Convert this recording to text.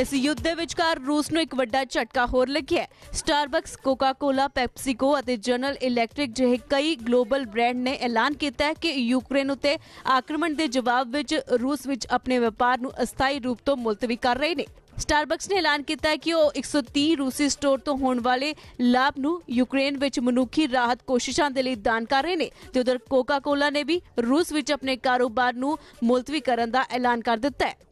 ਇਸ ਯੁੱਧ ਦੇ ਵਿਚਕਾਰ ਰੂਸ ਨੂੰ ਇੱਕ ਵੱਡਾ ਝਟਕਾ ਹੋਰ ਲੱਗਿਆ ਸਟਾਰਬਕਸ ਕੋਕਾ-ਕੋਲਾ ਪੈਪਸੀਕੋ ਅਤੇ ਜਨਰਲ ਇਲੈਕਟ੍ਰਿਕ ਜਿਹੇ ਕਈ ਗਲੋਬਲ ਬ੍ਰਾਂਡ ਨੇ ਐਲਾਨ ਕੀਤਾ ਹੈ ਕਿ ਯੂਕਰੇਨ ਉਤੇ ਆਕਰਮਣ ਦੇ ਜਵਾਬ ਵਿੱਚ ਰੂਸ ਵਿੱਚ ਆਪਣੇ ਵਪਾਰ ਨੂੰ ਅਸਥਾਈ ਰੂਪ ਤੋਂ ਮੁਲਤਵੀ ਕਰ ਰਹੇ ਨੇ ਸਟਾਰਬਕਸ ਨੇ ਐਲਾਨ ਕੀਤਾ ਹੈ ਕਿ ਉਹ 130 ਰੂਸੀ ਸਟੋਰ ਤੋਂ ਹੋਣ ਵਾਲੇ ਲਾਭ ਨੂੰ ਯੂਕਰੇਨ ਵਿੱਚ ਮਨੁੱਖੀ ਰਾਹਤ ਕੋਸ਼ਿਸ਼ਾਂ ਦੇ ਲਈ ਦਾਨ ਕਰ ਰਹੇ ਨੇ ਤੇ ਉਧਰ ਕੋਕਾ-ਕੋਲਾ ਨੇ ਵੀ ਰੂਸ ਵਿੱਚ ਆਪਣੇ ਕਾਰੋਬਾਰ ਨੂੰ ਮੁਲਤਵੀ ਕਰਨ ਦਾ ਐਲਾਨ ਕਰ ਦਿੱਤਾ ਹੈ